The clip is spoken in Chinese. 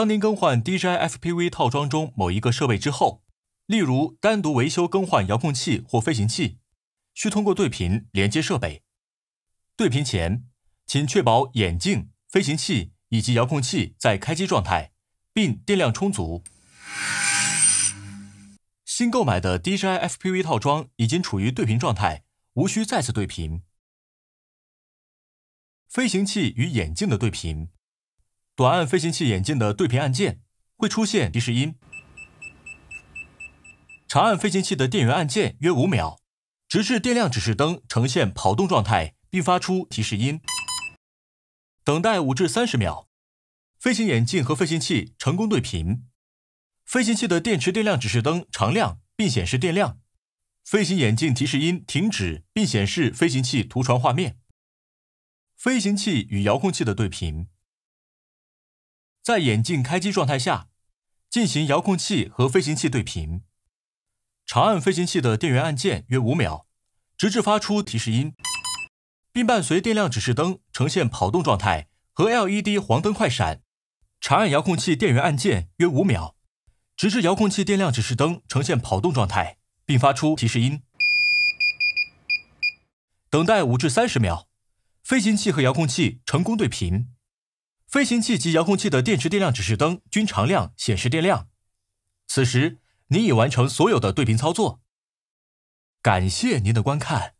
当您更换 DJI FPV 套装中某一个设备之后，例如单独维修更换遥控器或飞行器，需通过对频连接设备。对频前，请确保眼镜、飞行器以及遥控器在开机状态，并电量充足。新购买的 DJI FPV 套装已经处于对频状态，无需再次对频。飞行器与眼镜的对频。短按飞行器眼镜的对频按键，会出现提示音。长按飞行器的电源按键约五秒，直至电量指示灯呈现跑动状态，并发出提示音。等待五至三十秒，飞行眼镜和飞行器成功对频，飞行器的电池电量指示灯常亮并显示电量，飞行眼镜提示音停止并显示飞行器图传画面。飞行器与遥控器的对频。在眼镜开机状态下，进行遥控器和飞行器对频。长按飞行器的电源按键约五秒，直至发出提示音，并伴随电量指示灯呈现跑动状态和 LED 黄灯快闪。长按遥控器电源按键约五秒，直至遥控器电量指示灯呈现跑动状态，并发出提示音。等待五至三十秒，飞行器和遥控器成功对频。飞行器及遥控器的电池电量指示灯均常亮显示电量。此时，你已完成所有的对屏操作。感谢您的观看。